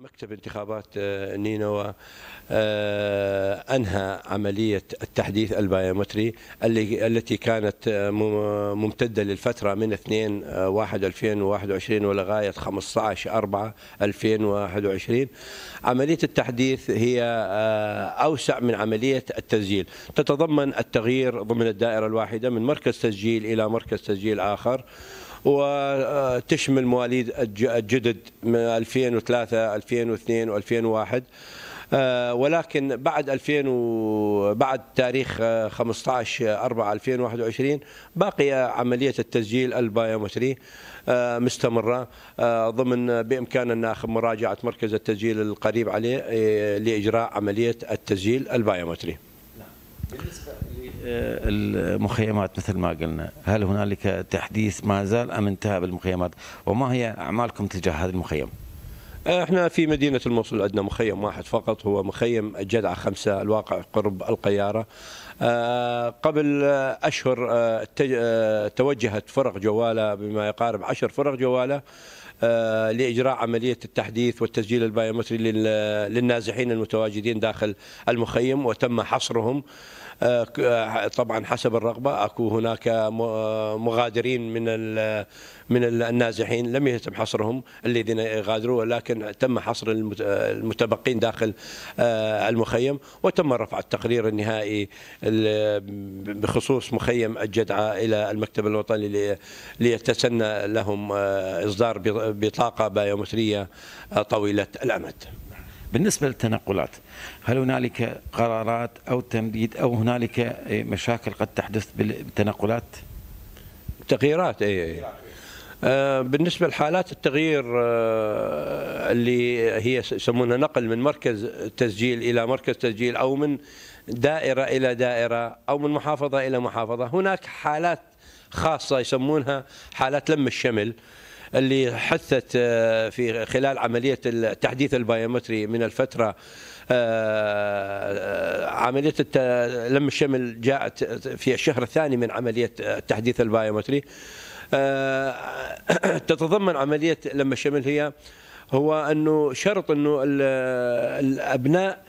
مكتب انتخابات آه، نينوى آه، انهى عمليه التحديث البايومتري التي كانت آه، ممتده للفتره من 2 1 2021 ولغايه 15 4 2021 عمليه التحديث هي اوسع من عمليه التسجيل تتضمن التغيير ضمن الدائره الواحده من مركز تسجيل الى مركز تسجيل اخر وتشمل مواليد الجدد من 2003 2002 و2001 ولكن بعد 2000 وبعد تاريخ 15 4 2021 باقي عمليه التسجيل البايومتري آه، مستمره آه، ضمن بامكان الناخب مراجعه مركز التسجيل القريب عليه آه، لاجراء عمليه التسجيل البايومتري. نعم. بالنسبه المخيمات مثل ما قلنا هل هنالك تحديث ما زال أم انتهى بالمخيمات وما هي أعمالكم تجاه هذا المخيم احنا في مدينة الموصل عندنا مخيم واحد فقط هو مخيم الجدعة خمسة الواقع قرب القيارة آه، قبل أشهر آه، آه، توجهت فرق جوالة بما يقارب عشر فرق جوالة آه، لإجراء عملية التحديث والتسجيل البايومتري للنازحين المتواجدين داخل المخيم وتم حصرهم آه، آه، طبعا حسب الرغبة أكو هناك مغادرين من من النازحين لم يتم حصرهم الذين غادروا ولكن تم حصر المتبقين داخل المخيم وتم رفع التقرير النهائي بخصوص مخيم الجدعة إلى المكتب الوطني ليتسنى لهم إصدار بطاقة بيومترية طويلة الأمد بالنسبة للتنقلات هل هنالك قرارات أو تمديد أو هنالك مشاكل قد تحدث بالتنقلات تغييرات أي آه، بالنسبة لحالات التغيير آه، اللي هي يسمونها نقل من مركز تسجيل إلى مركز تسجيل أو من دائرة إلى دائرة أو من محافظة إلى محافظة هناك حالات خاصة يسمونها حالات لم الشمل اللي حثت آه، في خلال عملية التحديث البيومتري من الفترة آه، آه، عملية لم الشمل جاءت في الشهر الثاني من عملية التحديث البيومتري تتضمن عملية لم الشمل هي هو انه شرط انه الابناء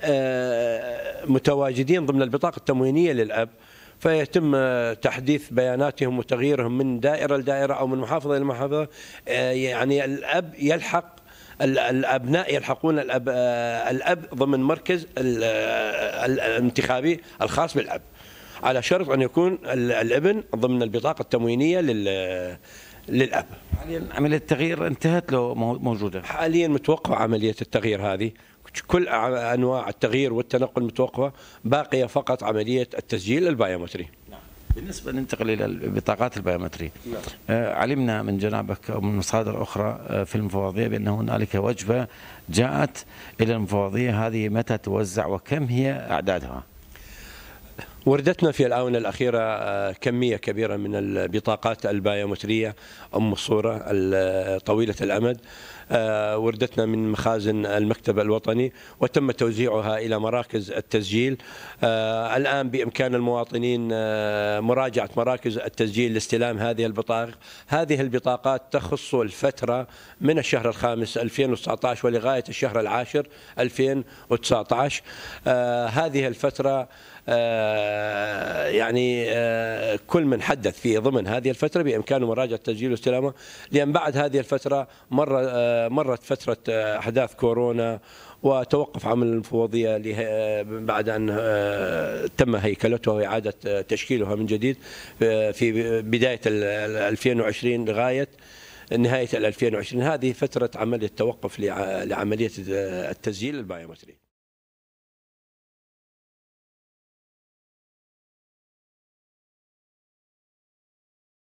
متواجدين ضمن البطاقه التموينيه للاب فيتم تحديث بياناتهم وتغييرهم من دائره لدائره او من محافظه الى محافظه آه، يعني الاب يلحق الابناء يلحقون الاب آه، الاب ضمن مركز آه، الانتخابي الخاص بالاب على شرط ان يكون الابن ضمن البطاقه التموينيه لل للاب حاليا عمليه التغيير انتهت لو موجوده حاليا متوقع عمليه التغيير هذه كل انواع التغيير والتنقل متوقفه باقيه فقط عمليه التسجيل البايومتري نعم. بالنسبة ننتقل إلى البطاقات البيومترية نعم. آه علمنا من جنابك أو من مصادر أخرى آه في المفوضية بأن هنالك وجبة جاءت إلى المفوضية هذه متى توزع وكم هي أعدادها؟ وردتنا في الآونة الأخيرة آه، كمية كبيرة من البطاقات البايومترية أم الصورة طويلة الأمد آه، وردتنا من مخازن المكتب الوطني وتم توزيعها إلى مراكز التسجيل آه، الآن بإمكان المواطنين آه، مراجعة مراكز التسجيل لاستلام هذه البطاقة هذه البطاقات تخص الفترة من الشهر الخامس 2019 ولغاية الشهر العاشر 2019 هذه الفترة يعني كل من حدث في ضمن هذه الفترة بإمكانه مراجعة تسجيل واستلامه لأن بعد هذه الفترة مرة مرت فترة آه، أحداث كورونا وتوقف عمل المفوضية آه، بعد أن آه، تم هيكلتها وإعادة تشكيلها من جديد في بداية 2020 لغاية نهاية 2020 هذه فترة عمل التوقف لعملية التسجيل البايومتري